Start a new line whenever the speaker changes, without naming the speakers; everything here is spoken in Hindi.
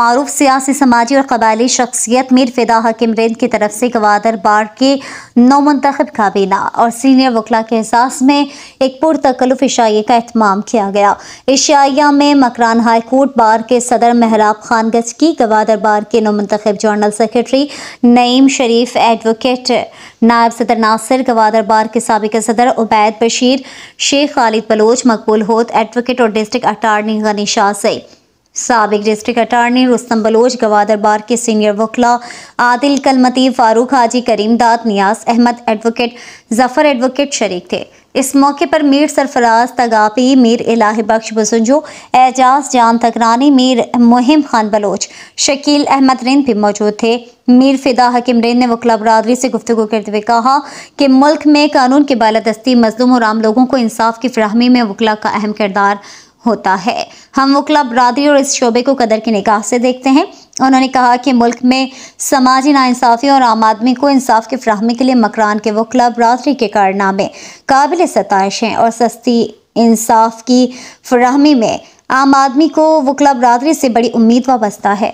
मरूफ सियासी समाजी और कबायली शख्सियत मीर फिदा हकीम रेंद की तरफ से गवादर बार के नौ मंतखब काबीना और सीनियर वकला के एहसास में एक पुरतकलफ़ इशाइये का अहतमाम किया गया इशाइया में मकरान हाईकोर्ट बार के सदर महराब खान गचकी गवादर बार के नौ मंतखब general secretary Naeem Sharif advocate नायब सदर नासिर गवादर बार के सबक सदर उबैद बशीर शेख खालिद बलोच मकबूल होत एडवोकेट और डिस्ट्रिक्ट अटारनी गनी शाह से सबक district attorney Rustam Baloch Gwadar bar के सीनियर वकला आदिल कलमती फारूक हाजी करीम दाद नियाज अहमद एडवोकेट जफर एडवोकेट शरीक थे इस मौके पर मीर सरफराज तगापी मीर इलाही बख्श बसंजो एजाज जान तकरानी मीर मुहिम खान बलोच शकील अहमद रिंद भी मौजूद थे मीर फिदा हकीम रेन ने वकला बरदरी से गुफ्तु करते हुए कहा कि मुल्क में कानून की बालादस्ती मजलूम और आम लोगों को इंसाफ की फ्राहमी में वकला का अहम किरदार होता है हम वकला बरदरी और इस शोबे को कदर की निगाह से देखते हैं उन्होंने कहा कि मुल्क में समाजी नासाफ़ी और आम आदमी को इंसाफ की फ्राहमी के लिए मकरान के वकला बरदरी के कारनामे काबिल सतश हैं और सस्ती इंसाफ की फ्राहमी में आम आदमी को वकला बरदरी से बड़ी उम्मीद वाबस्ता है